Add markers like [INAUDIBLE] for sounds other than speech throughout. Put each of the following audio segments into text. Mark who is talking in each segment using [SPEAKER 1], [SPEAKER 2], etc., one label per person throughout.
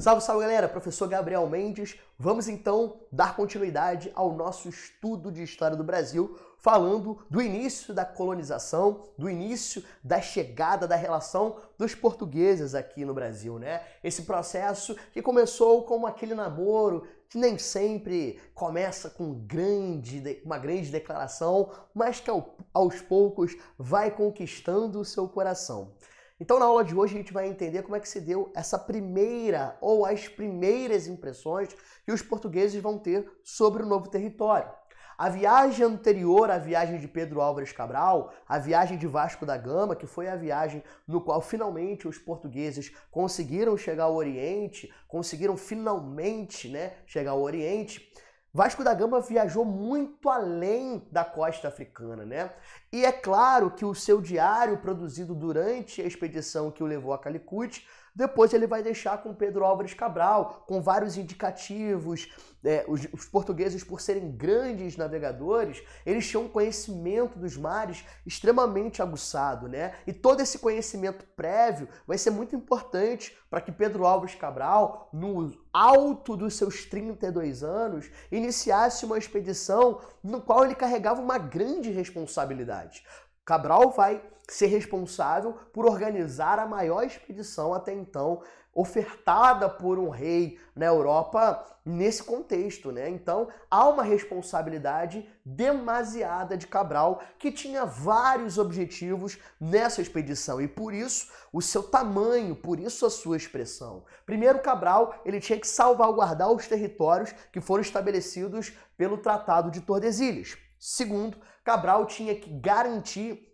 [SPEAKER 1] Salve, salve galera, professor Gabriel Mendes. Vamos então dar continuidade ao nosso estudo de história do Brasil, falando do início da colonização, do início da chegada da relação dos portugueses aqui no Brasil, né? Esse processo que começou como aquele namoro que nem sempre começa com grande, uma grande declaração, mas que aos poucos vai conquistando o seu coração. Então, na aula de hoje, a gente vai entender como é que se deu essa primeira ou as primeiras impressões que os portugueses vão ter sobre o novo território. A viagem anterior à viagem de Pedro Álvares Cabral, a viagem de Vasco da Gama, que foi a viagem no qual finalmente os portugueses conseguiram chegar ao Oriente, conseguiram finalmente né, chegar ao Oriente, Vasco da Gama viajou muito além da costa africana, né? E é claro que o seu diário produzido durante a expedição que o levou a Calicut depois ele vai deixar com Pedro Álvares Cabral, com vários indicativos. É, os, os, portugueses, por serem grandes navegadores, eles tinham um conhecimento dos mares extremamente aguçado, né? E todo esse conhecimento prévio vai ser muito importante para que Pedro Álvares Cabral, no alto dos seus 32 anos, iniciasse uma expedição no qual ele carregava uma grande responsabilidade. Cabral vai ser responsável por organizar a maior expedição até então ofertada por um rei na Europa nesse contexto, né? Então, há uma responsabilidade demasiada de Cabral, que tinha vários objetivos nessa expedição e por isso o seu tamanho, por isso a sua expressão. Primeiro, Cabral, ele tinha que salvaguardar os territórios que foram estabelecidos pelo Tratado de Tordesilhas. Segundo, Cabral tinha que garantir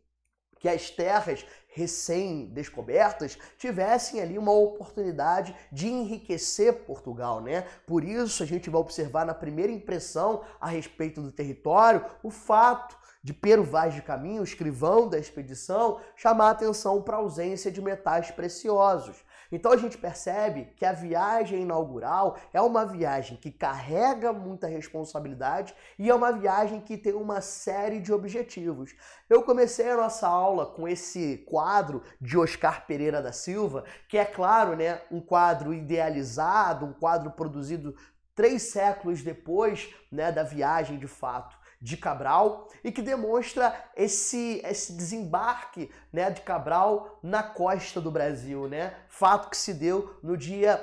[SPEAKER 1] que as terras recém-descobertas tivessem ali uma oportunidade de enriquecer Portugal, né? Por isso a gente vai observar na primeira impressão a respeito do território o fato de Pero Vaz de Caminho, escrivão da expedição, chamar atenção para a ausência de metais preciosos. Então a gente percebe que a viagem inaugural é uma viagem que carrega muita responsabilidade e é uma viagem que tem uma série de objetivos. Eu comecei a nossa aula com esse quadro de Oscar Pereira da Silva, que é claro, né, um quadro idealizado, um quadro produzido três séculos depois né, da viagem de fato de Cabral e que demonstra esse, esse desembarque né, de Cabral na costa do Brasil, né? Fato que se deu no dia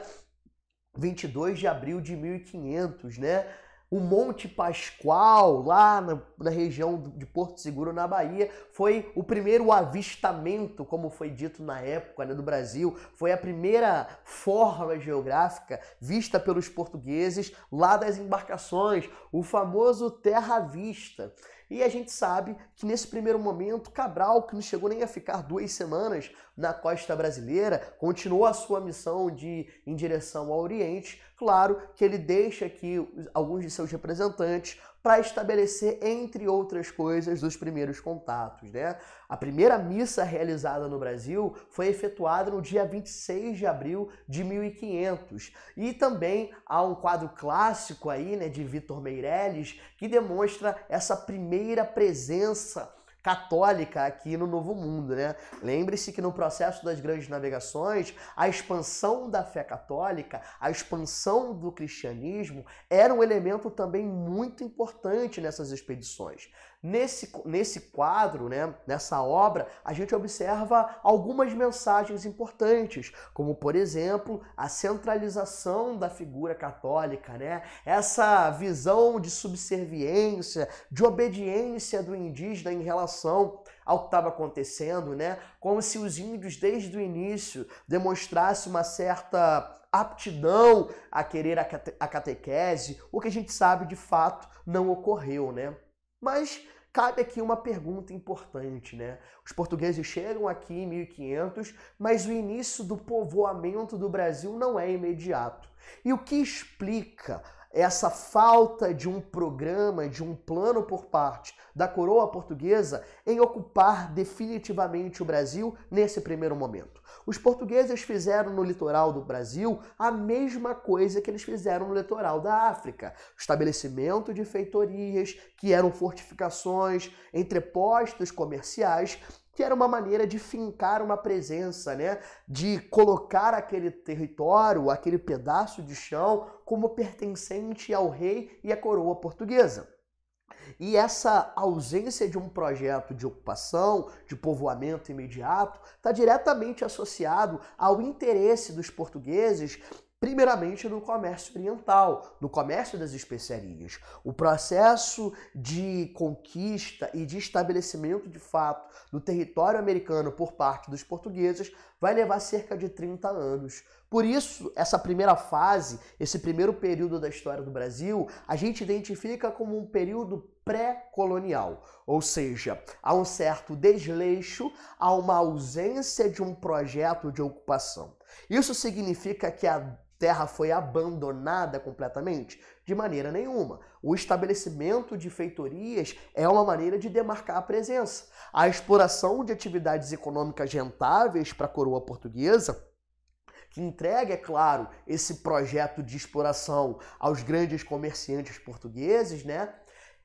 [SPEAKER 1] 22 de abril de 1500, né? O Monte Pascoal, lá na, na, região de Porto Seguro, na Bahia, foi o primeiro avistamento, como foi dito na época né, do Brasil, foi a primeira forma geográfica vista pelos portugueses lá das embarcações, o famoso terra-vista. E a gente sabe que nesse primeiro momento, Cabral, que não chegou nem a ficar duas semanas na costa brasileira, continuou a sua missão de em direção ao Oriente. Claro que ele deixa aqui alguns de seus representantes para estabelecer, entre outras coisas, os primeiros contatos. Né? A primeira missa realizada no Brasil foi efetuada no dia 26 de abril de 1500. E também há um quadro clássico aí, né, de Vitor Meirelles, que demonstra essa primeira presença católica aqui no Novo Mundo, né? Lembre-se que no processo das grandes navegações, a expansão da fé católica, a expansão do cristianismo era um elemento também muito importante nessas expedições. Nesse, nesse quadro, né, nessa obra, a gente observa algumas mensagens importantes, como, por exemplo, a centralização da figura católica, né? essa visão de subserviência, de obediência do indígena em relação ao que estava acontecendo, né? como se os índios, desde o início, demonstrassem uma certa aptidão a querer a catequese, o que a gente sabe de fato não ocorreu. Né? Mas cabe aqui uma pergunta importante, né? Os portugueses chegam aqui em 1500, mas o início do povoamento do Brasil não é imediato. E o que explica essa falta de um programa, de um plano por parte da coroa portuguesa em ocupar definitivamente o Brasil nesse primeiro momento. Os portugueses fizeram no litoral do Brasil a mesma coisa que eles fizeram no litoral da África: estabelecimento de feitorias, que eram fortificações, entrepostos comerciais que era uma maneira de fincar uma presença, né? de colocar aquele território, aquele pedaço de chão, como pertencente ao rei e à coroa portuguesa. E essa ausência de um projeto de ocupação, de povoamento imediato, está diretamente associado ao interesse dos portugueses primeiramente no comércio oriental, no comércio das especiarias. O processo de conquista e de estabelecimento de fato do território americano por parte dos portugueses vai levar cerca de 30 anos. Por isso, essa primeira fase, esse primeiro período da história do Brasil, a gente identifica como um período pré-colonial, ou seja, há um certo desleixo, há uma ausência de um projeto de ocupação. Isso significa que a Terra foi abandonada completamente? De maneira nenhuma. O estabelecimento de feitorias é uma maneira de demarcar a presença. A exploração de atividades econômicas rentáveis para a coroa portuguesa que entrega, é claro, esse projeto de exploração aos grandes comerciantes portugueses, né?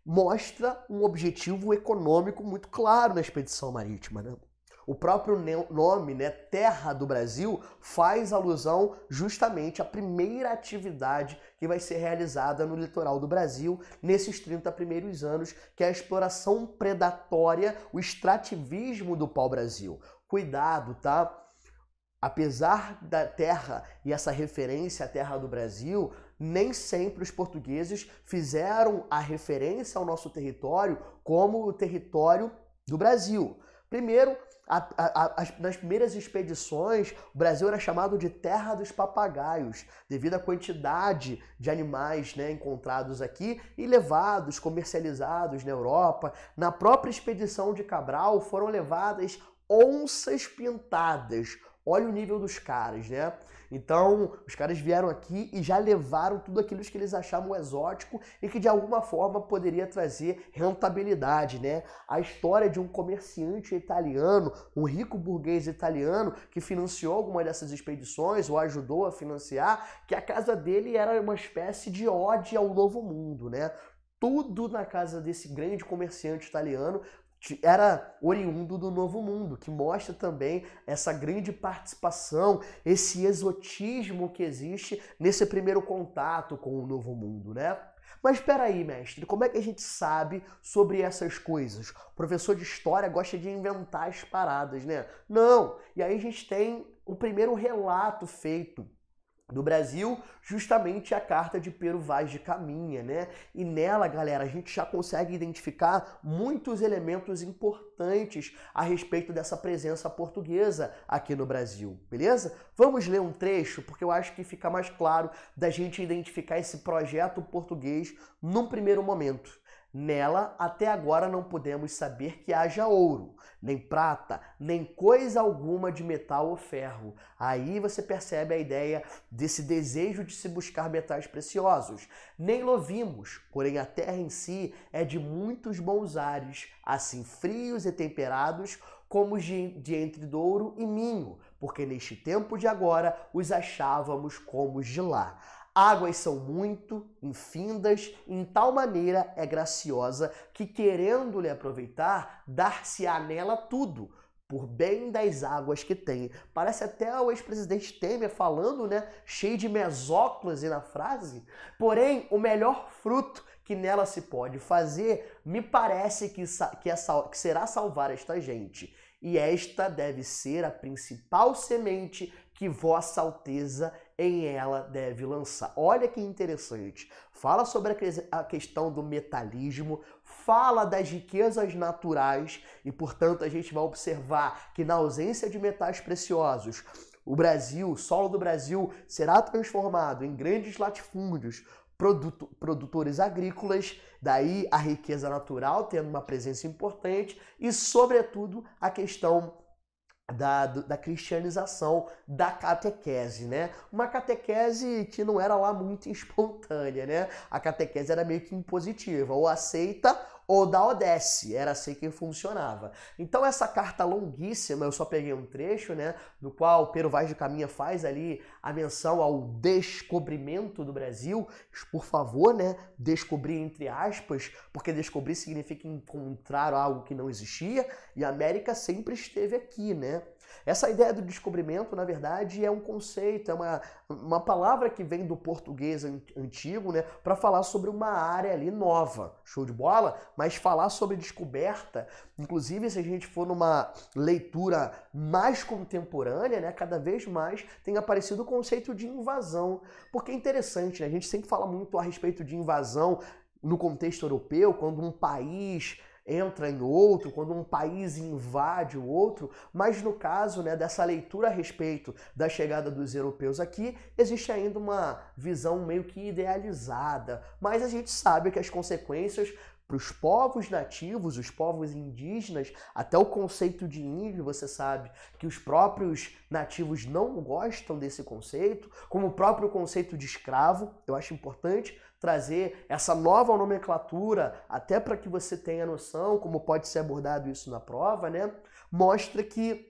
[SPEAKER 1] Mostra um objetivo econômico muito claro na expedição marítima, né? O próprio nome, né, Terra do Brasil, faz alusão justamente à primeira atividade que vai ser realizada no litoral do Brasil nesses 30 primeiros anos, que é a exploração predatória, o extrativismo do pau-brasil. Cuidado, tá? Apesar da terra e essa referência à terra do Brasil, nem sempre os portugueses fizeram a referência ao nosso território como o território do Brasil. Primeiro, a, a, a, nas primeiras expedições, o Brasil era chamado de terra dos papagaios, devido à quantidade de animais né, encontrados aqui e levados, comercializados na Europa. Na própria expedição de Cabral foram levadas onças pintadas. Olha o nível dos caras, né? Então, os caras vieram aqui e já levaram tudo aquilo que eles achavam exótico e que de alguma forma poderia trazer rentabilidade, né? A história de um comerciante italiano, um rico burguês italiano que financiou alguma dessas expedições ou ajudou a financiar, que a casa dele era uma espécie de ódio ao novo mundo, né? Tudo na casa desse grande comerciante italiano era oriundo do Novo Mundo, que mostra também essa grande participação, esse exotismo que existe nesse primeiro contato com o Novo Mundo, né? Mas espera aí, mestre, como é que a gente sabe sobre essas coisas? O professor de história gosta de inventar as paradas, né? Não. E aí a gente tem o primeiro relato feito do Brasil, justamente a carta de Pero Vaz de Caminha, né? E nela, galera, a gente já consegue identificar muitos elementos importantes a respeito dessa presença portuguesa aqui no Brasil, beleza? Vamos ler um trecho, porque eu acho que fica mais claro da gente identificar esse projeto português num primeiro momento. Nela, até agora, não podemos saber que haja ouro, nem prata, nem coisa alguma de metal ou ferro. Aí você percebe a ideia desse desejo de se buscar metais preciosos. Nem lovimos, porém a terra em si é de muitos bons ares, assim frios e temperados, como de, de entre douro e minho, porque neste tempo de agora os achávamos como os de lá. Águas são muito, infindas, em tal maneira é graciosa que, querendo-lhe aproveitar, dar-se-á nela tudo, por bem das águas que tem. Parece até o ex-presidente Temer falando, né? Cheio de mesóclise na frase. Porém, o melhor fruto que nela se pode fazer, me parece que, que, é, que será salvar esta gente. E esta deve ser a principal semente que Vossa Alteza em ela deve lançar. Olha que interessante. Fala sobre a questão do metalismo, fala das riquezas naturais e, portanto, a gente vai observar que na ausência de metais preciosos, o Brasil, o solo do Brasil será transformado em grandes latifúndios, produto, produtores agrícolas, daí a riqueza natural tendo uma presença importante e, sobretudo, a questão da, da cristianização da catequese, né? Uma catequese que não era lá muito [LAUGHS] espontânea, né? A catequese era meio que impositiva, ou aceita ou da Odesse, era assim que funcionava. Então essa carta longuíssima, eu só peguei um trecho, né, do qual Pero Vaz de Caminha faz ali a menção ao descobrimento do Brasil, por favor, né, descobrir entre aspas, porque descobrir significa encontrar algo que não existia, e a América sempre esteve aqui, né? Essa ideia do descobrimento, na verdade, é um conceito, é uma, uma palavra que vem do português antigo, né, para falar sobre uma área ali nova, show de bola, mas falar sobre descoberta, inclusive se a gente for numa leitura mais contemporânea, né, cada vez mais tem aparecido o conceito de invasão, porque é interessante, né, a gente sempre fala muito a respeito de invasão no contexto europeu, quando um país entra em outro, quando um país invade o outro, mas no caso né, dessa leitura a respeito da chegada dos europeus aqui, existe ainda uma visão meio que idealizada, mas a gente sabe que as consequências para os povos nativos, os povos indígenas, até o conceito de índio, você sabe que os próprios nativos não gostam desse conceito, como o próprio conceito de escravo, eu acho importante trazer essa nova nomenclatura, até para que você tenha noção como pode ser abordado isso na prova, né? Mostra que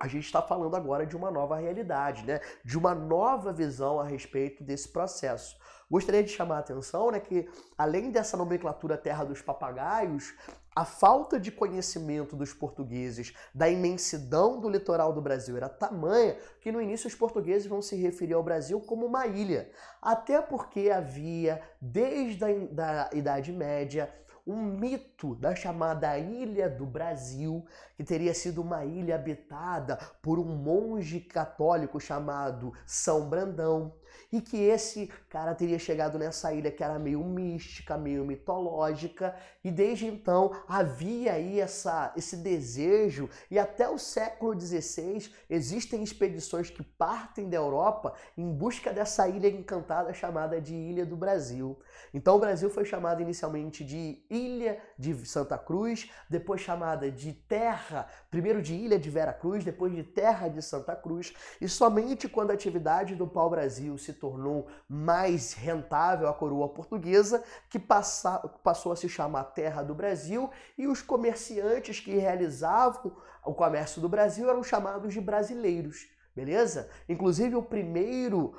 [SPEAKER 1] a gente está falando agora de uma nova realidade, né? De uma nova visão a respeito desse processo. Gostaria de chamar a atenção né, que, além dessa nomenclatura terra dos papagaios, a falta de conhecimento dos portugueses da imensidão do litoral do Brasil era tamanha que no início os portugueses vão se referir ao Brasil como uma ilha, até porque havia desde a Idade Média um mito da chamada Ilha do Brasil, que teria sido uma ilha habitada por um monge católico chamado São Brandão. E que esse cara teria chegado nessa ilha que era meio mística, meio mitológica, e desde então havia aí essa, esse desejo, e até o século XVI existem expedições que partem da Europa em busca dessa ilha encantada chamada de Ilha do Brasil. Então o Brasil foi chamado inicialmente de Ilha de Santa Cruz, depois chamada de Terra, primeiro de Ilha de Vera Cruz, depois de Terra de Santa Cruz, e somente quando a atividade do pau-brasil se tornou mais rentável a coroa portuguesa, que passa, passou a se chamar Terra do Brasil, e os comerciantes que realizavam o comércio do Brasil eram chamados de brasileiros, beleza? Inclusive, o primeiro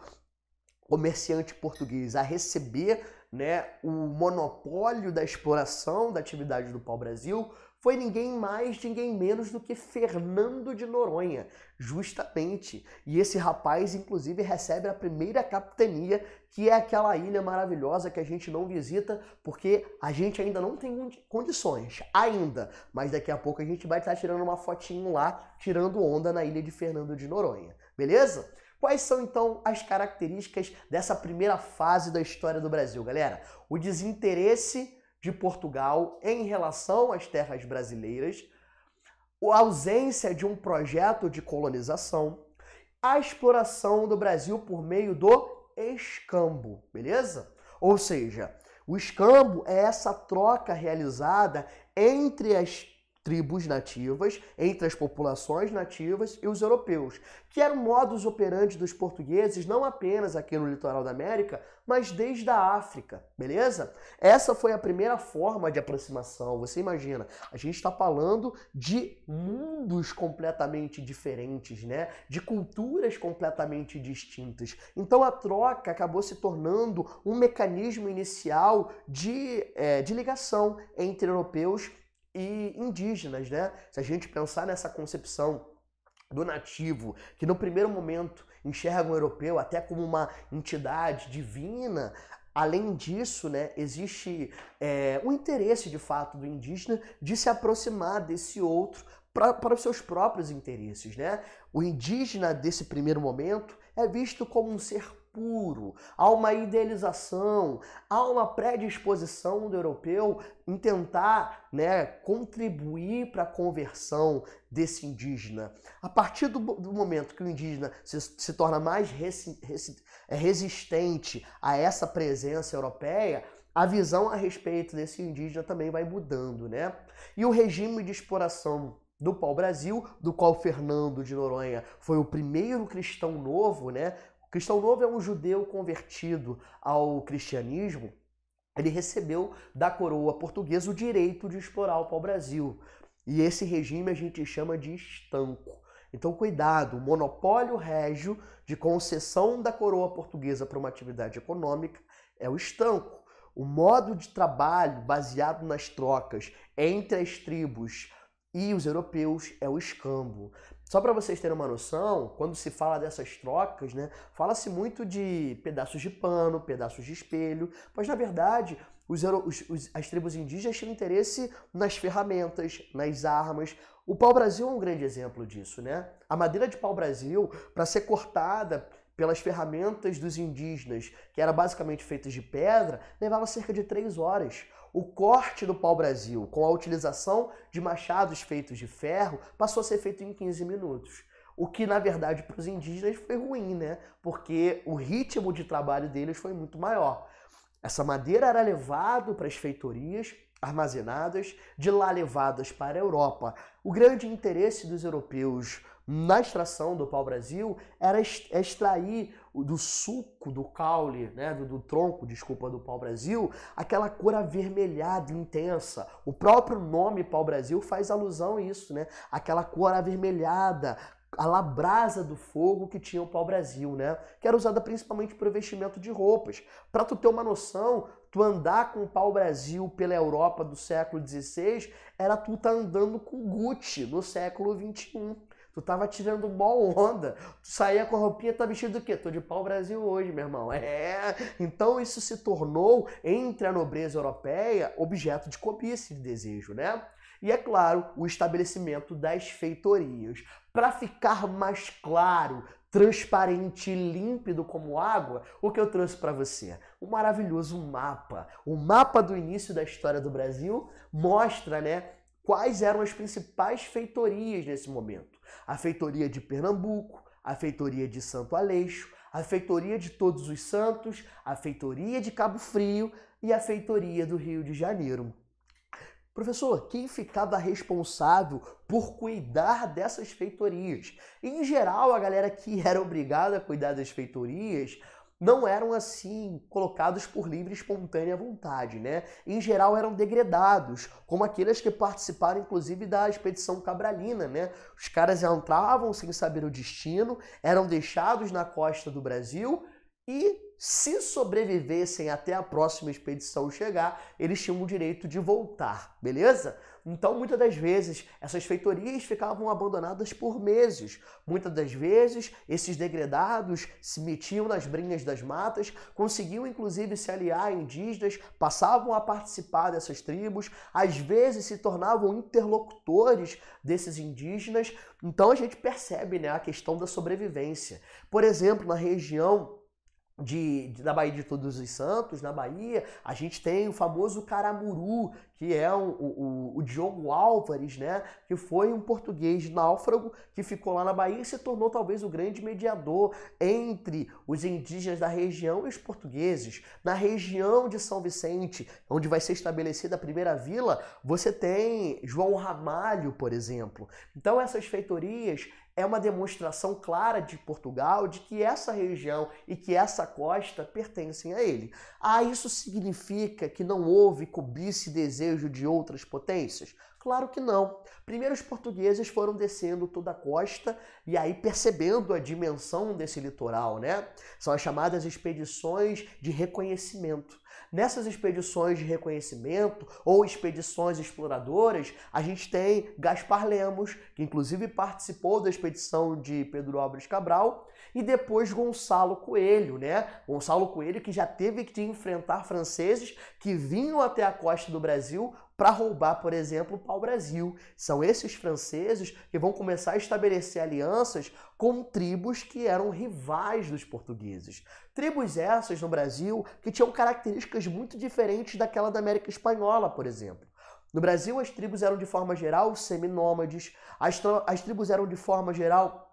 [SPEAKER 1] comerciante português a receber né, o monopólio da exploração da atividade do pau-brasil foi ninguém mais, ninguém menos do que Fernando de Noronha, justamente. E esse rapaz, inclusive, recebe a primeira capitania, que é aquela ilha maravilhosa que a gente não visita porque a gente ainda não tem condições, ainda. Mas daqui a pouco a gente vai estar tirando uma fotinho lá, tirando onda na ilha de Fernando de Noronha, beleza? Quais são então as características dessa primeira fase da história do Brasil, galera? O desinteresse de Portugal em relação às terras brasileiras, a ausência de um projeto de colonização, a exploração do Brasil por meio do escambo, beleza? Ou seja, o escambo é essa troca realizada entre as tribos nativas, entre as populações nativas e os europeus, que eram modus operandi dos portugueses não apenas aqui no litoral da América, mas desde a África, beleza? Essa foi a primeira forma de aproximação. Você imagina, a gente está falando de mundos completamente diferentes, né? De culturas completamente distintas. Então a troca acabou se tornando um mecanismo inicial de, é, de ligação entre europeus e indígenas, né? Se a gente pensar nessa concepção do nativo, que no primeiro momento enxerga o europeu até como uma entidade divina, Além disso, né, existe é, o interesse de fato do indígena de se aproximar desse outro para os seus próprios interesses. Né? O indígena, desse primeiro momento, é visto como um ser puro, há uma idealização, há uma predisposição do europeu em tentar né, contribuir para a conversão desse indígena. A partir do, do momento que o indígena se, se torna mais resi, resi, é, resistente a essa presença europeia, a visão a respeito desse indígena também vai mudando, né? E o regime de exploração do pau-brasil, do qual Fernando de Noronha foi o primeiro cristão novo, né? Cristão novo é um judeu convertido ao cristianismo. Ele recebeu da coroa portuguesa o direito de explorar o pau-brasil. E esse regime a gente chama de estanco. Então, cuidado, o monopólio régio de concessão da coroa portuguesa para uma atividade econômica é o estanco. O modo de trabalho baseado nas trocas entre as tribos e os europeus é o escambo. Só para vocês terem uma noção, quando se fala dessas trocas, né, fala-se muito de pedaços de pano, pedaços de espelho, mas na verdade os, os, as tribos indígenas tinham interesse nas ferramentas, nas armas. O pau-brasil é um grande exemplo disso, né? A madeira de pau-brasil, para ser cortada pelas ferramentas dos indígenas, que era basicamente feitas de pedra, levava cerca de três horas. O corte do pau-brasil, com a utilização de machados feitos de ferro, passou a ser feito em 15 minutos. O que, na verdade, para os indígenas foi ruim, né? Porque o ritmo de trabalho deles foi muito maior. Essa madeira era levada para as feitorias, armazenadas, de lá levadas para a Europa. O grande interesse dos europeus na extração do pau-brasil era é extrair do suco do caule, né, do, do tronco, desculpa, do pau-brasil, aquela cor avermelhada intensa. O próprio nome pau-brasil faz alusão a isso, né? Aquela cor avermelhada, a labrasa do fogo que tinha o pau-brasil, né? Que era usada principalmente para o vestimento de roupas. Para tu ter uma noção, tu andar com o pau-brasil pela Europa do século XVI era tu tá andando com Gucci no século XXI. Tu tava tirando mó onda. Tu saía com a roupinha, tá vestido do quê? Tô de pau Brasil hoje, meu irmão. É. Então isso se tornou, entre a nobreza europeia, objeto de cobiça e de desejo, né? E é claro, o estabelecimento das feitorias. Para ficar mais claro, transparente e límpido como água, o que eu trouxe para você? O um maravilhoso mapa. O mapa do início da história do Brasil mostra, né, quais eram as principais feitorias nesse momento a feitoria de Pernambuco, a feitoria de Santo Aleixo, a feitoria de Todos os Santos, a feitoria de Cabo Frio e a feitoria do Rio de Janeiro. Professor, quem ficava responsável por cuidar dessas feitorias? Em geral, a galera que era obrigada a cuidar das feitorias não eram assim colocados por livre e espontânea vontade, né? Em geral eram degradados, como aqueles que participaram inclusive da expedição cabralina, né? Os caras entravam sem saber o destino, eram deixados na costa do Brasil e se sobrevivessem até a próxima expedição chegar, eles tinham o direito de voltar, beleza? Então, muitas das vezes, essas feitorias ficavam abandonadas por meses. Muitas das vezes, esses degredados se metiam nas brinhas das matas, conseguiam inclusive se aliar a indígenas, passavam a participar dessas tribos, às vezes se tornavam interlocutores desses indígenas. Então, a gente percebe né, a questão da sobrevivência. Por exemplo, na região de, de, da Bahia de Todos os Santos, na Bahia, a gente tem o famoso Caramuru, que é o, o, o, Diogo Álvares, né? Que foi um português náufrago que ficou lá na Bahia e se tornou talvez o grande mediador entre os indígenas da região e os portugueses. Na região de São Vicente, onde vai ser estabelecida a primeira vila, você tem João Ramalho, por exemplo. Então essas feitorias é uma demonstração clara de Portugal de que essa região e que essa costa pertencem a ele. Ah, isso significa que não houve cobiça e desejo de outras potências? Claro que não. Primeiro os portugueses foram descendo toda a costa e aí percebendo a dimensão desse litoral, né? São as chamadas expedições de reconhecimento. Nessas expedições de reconhecimento ou expedições exploradoras, a gente tem Gaspar Lemos, que inclusive participou da expedição de Pedro Álvares Cabral, e depois Gonçalo Coelho, né? Gonçalo Coelho que já teve que enfrentar franceses que vinham até a costa do Brasil para roubar, por exemplo, o pau-brasil. São esses franceses que vão começar a estabelecer alianças com tribos que eram rivais dos portugueses. Tribos essas no Brasil que tinham características muito diferentes daquela da América Espanhola, por exemplo. No Brasil, as tribos eram de forma geral seminômades, as, as tribos eram de forma geral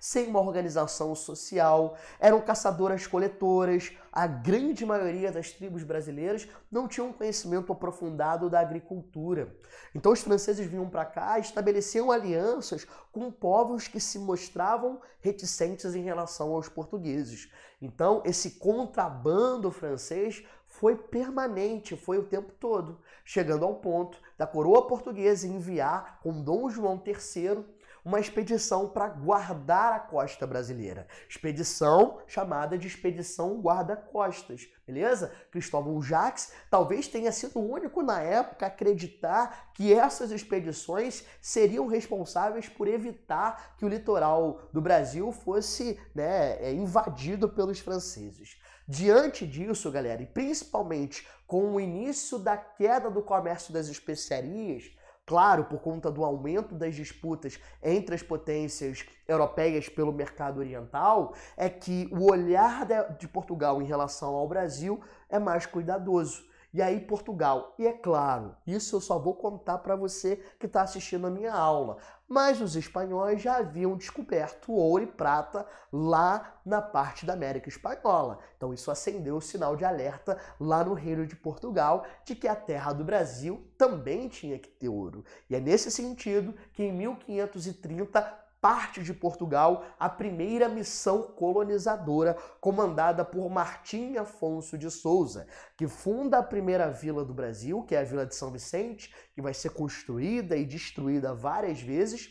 [SPEAKER 1] sem uma organização social, eram caçadoras-coletoras. A grande maioria das tribos brasileiras não tinham um conhecimento aprofundado da agricultura. Então os franceses vinham para cá, estabeleciam alianças com povos que se mostravam reticentes em relação aos portugueses. Então esse contrabando francês foi permanente, foi o tempo todo, chegando ao ponto da coroa portuguesa enviar com Dom João III uma expedição para guardar a costa brasileira. Expedição chamada de Expedição Guarda-Costas, beleza? Cristóvão Jacques talvez tenha sido o único na época a acreditar que essas expedições seriam responsáveis por evitar que o litoral do Brasil fosse né, é, invadido pelos franceses. Diante disso, galera, e principalmente com o início da queda do comércio das especiarias, Claro, por conta do aumento das disputas entre as potências europeias pelo mercado oriental, é que o olhar de Portugal em relação ao Brasil é mais cuidadoso. E aí Portugal. E é claro, isso eu só vou contar para você que está assistindo a minha aula. Mas os espanhóis já haviam descoberto ouro e prata lá na parte da América Espanhola. Então isso acendeu o sinal de alerta lá no Reino de Portugal de que a terra do Brasil também tinha que ter ouro. E é nesse sentido que em 1530 parte de Portugal a primeira missão colonizadora comandada por Martim Afonso de Souza, que funda a primeira vila do Brasil, que é a Vila de São Vicente, que vai ser construída e destruída várias vezes.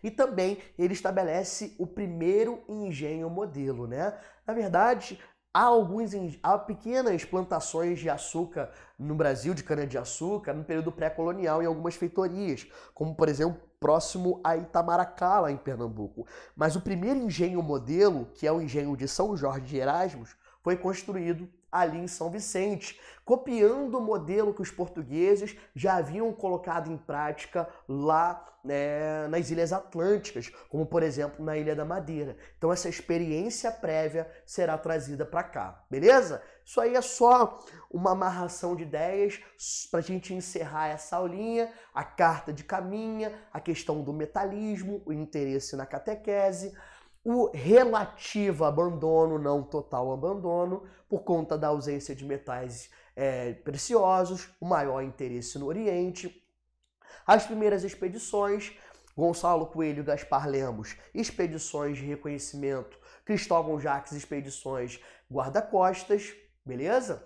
[SPEAKER 1] E também ele estabelece o primeiro engenho modelo, né? Na verdade, Há, alguns, há pequenas plantações de açúcar no Brasil, de cana-de-açúcar, no período pré-colonial, em algumas feitorias, como, por exemplo, próximo a Itamaracá, lá em Pernambuco. Mas o primeiro engenho modelo, que é o engenho de São Jorge de Erasmus, foi construído ali em São Vicente, copiando o modelo que os portugueses já haviam colocado em prática lá né, nas Ilhas Atlânticas, como por exemplo na Ilha da Madeira. Então essa experiência prévia será trazida para cá, beleza? Isso aí é só uma amarração de ideias para a gente encerrar essa aulinha, a carta de caminha, a questão do metalismo, o interesse na catequese, o relativo abandono, não total abandono, por conta da ausência de metais é, preciosos, o maior interesse no Oriente, as primeiras expedições, Gonçalo Coelho Gaspar Lemos, expedições de reconhecimento, Cristóvão Jacques, expedições guarda-costas, Beleza?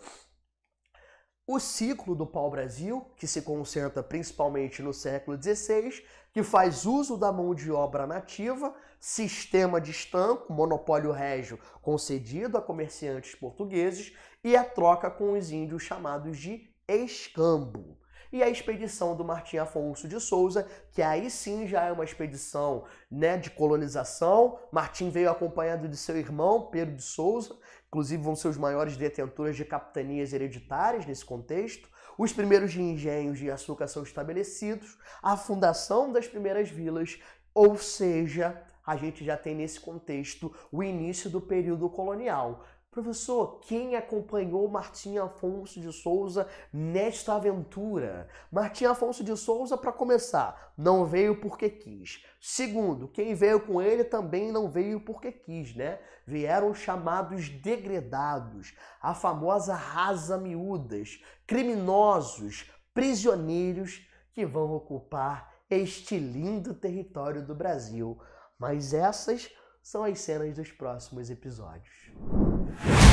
[SPEAKER 1] O ciclo do pau-brasil, que se concentra principalmente no século XVI, que faz uso da mão de obra nativa, sistema de estanco, monopólio régio concedido a comerciantes portugueses e a troca com os índios chamados de escambo e a expedição do Martim Afonso de Souza, que aí sim já é uma expedição né, de colonização. Martim veio acompanhado de seu irmão, Pedro de Souza, inclusive vão ser os maiores detentores de capitanias hereditárias nesse contexto. Os primeiros engenhos de açúcar são estabelecidos, a fundação das primeiras vilas, ou seja, a gente já tem nesse contexto o início do período colonial. Professor, quem acompanhou Martim Afonso de Souza nesta aventura? Martim Afonso de Souza, para começar, não veio porque quis. Segundo, quem veio com ele também não veio porque quis, né? Vieram chamados degredados, a famosa rasa miúdas, criminosos, prisioneiros que vão ocupar este lindo território do Brasil. Mas essas são as cenas dos próximos episódios. you